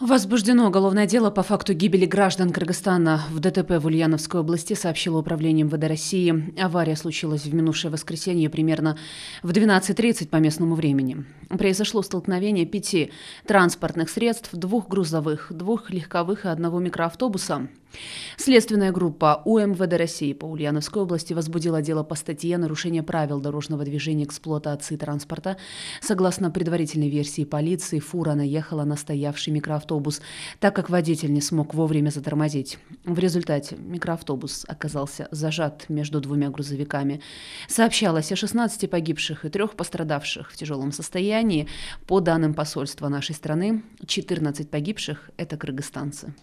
Возбуждено уголовное дело по факту гибели граждан Кыргызстана в ДТП в Ульяновской области, сообщило Управление МВД России. Авария случилась в минувшее воскресенье примерно в 12.30 по местному времени. Произошло столкновение пяти транспортных средств, двух грузовых, двух легковых и одного микроавтобуса. Следственная группа УМВД России по Ульяновской области возбудила дело по статье «Нарушение правил дорожного движения эксплуатации транспорта». Согласно предварительной версии полиции, фура наехала на стоявший микроавтобус, так как водитель не смог вовремя затормозить. В результате микроавтобус оказался зажат между двумя грузовиками. Сообщалось о 16 погибших и трех пострадавших в тяжелом состоянии. По данным посольства нашей страны, 14 погибших – это кыргызстанцы.